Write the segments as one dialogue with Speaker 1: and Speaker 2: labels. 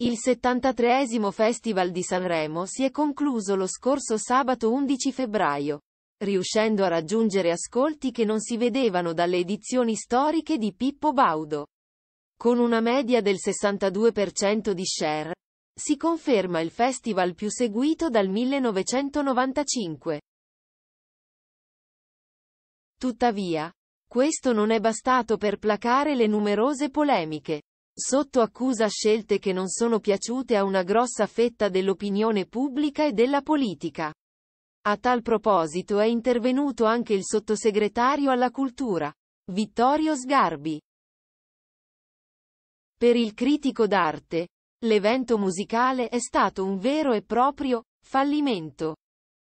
Speaker 1: Il 73 Festival di Sanremo si è concluso lo scorso sabato 11 febbraio, riuscendo a raggiungere ascolti che non si vedevano dalle edizioni storiche di Pippo Baudo. Con una media del 62% di share, si conferma il festival più seguito dal 1995. Tuttavia, questo non è bastato per placare le numerose polemiche sotto accusa scelte che non sono piaciute a una grossa fetta dell'opinione pubblica e della politica. A tal proposito è intervenuto anche il sottosegretario alla cultura, Vittorio Sgarbi. Per il critico d'arte, l'evento musicale è stato un vero e proprio fallimento.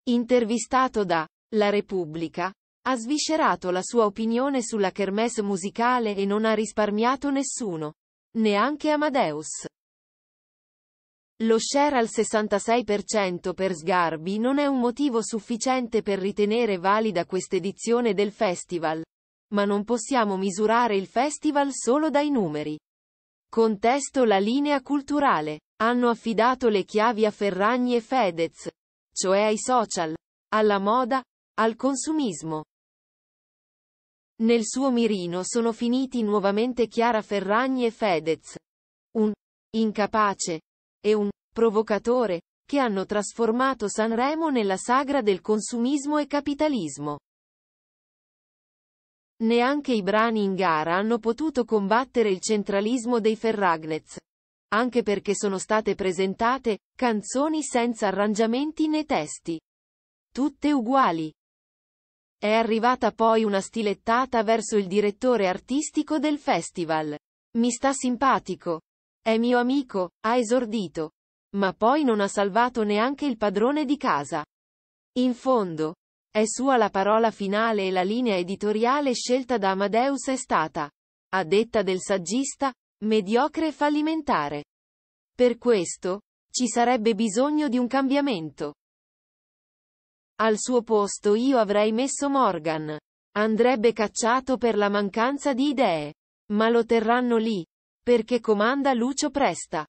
Speaker 1: Intervistato da La Repubblica, ha sviscerato la sua opinione sulla kermesse musicale e non ha risparmiato nessuno. Neanche Amadeus. Lo share al 66% per Sgarbi non è un motivo sufficiente per ritenere valida questa edizione del festival. Ma non possiamo misurare il festival solo dai numeri. Contesto la linea culturale. Hanno affidato le chiavi a Ferragni e Fedez, cioè ai social, alla moda, al consumismo, nel suo mirino sono finiti nuovamente Chiara Ferragni e Fedez. Un incapace e un provocatore che hanno trasformato Sanremo nella sagra del consumismo e capitalismo. Neanche i brani in gara hanno potuto combattere il centralismo dei Ferragnez. Anche perché sono state presentate canzoni senza arrangiamenti né testi. Tutte uguali. È arrivata poi una stilettata verso il direttore artistico del festival. Mi sta simpatico. È mio amico, ha esordito. Ma poi non ha salvato neanche il padrone di casa. In fondo, è sua la parola finale e la linea editoriale scelta da Amadeus è stata, a detta del saggista, mediocre e fallimentare. Per questo, ci sarebbe bisogno di un cambiamento. Al suo posto io avrei messo Morgan. Andrebbe cacciato per la mancanza di idee. Ma lo terranno lì. Perché comanda Lucio Presta.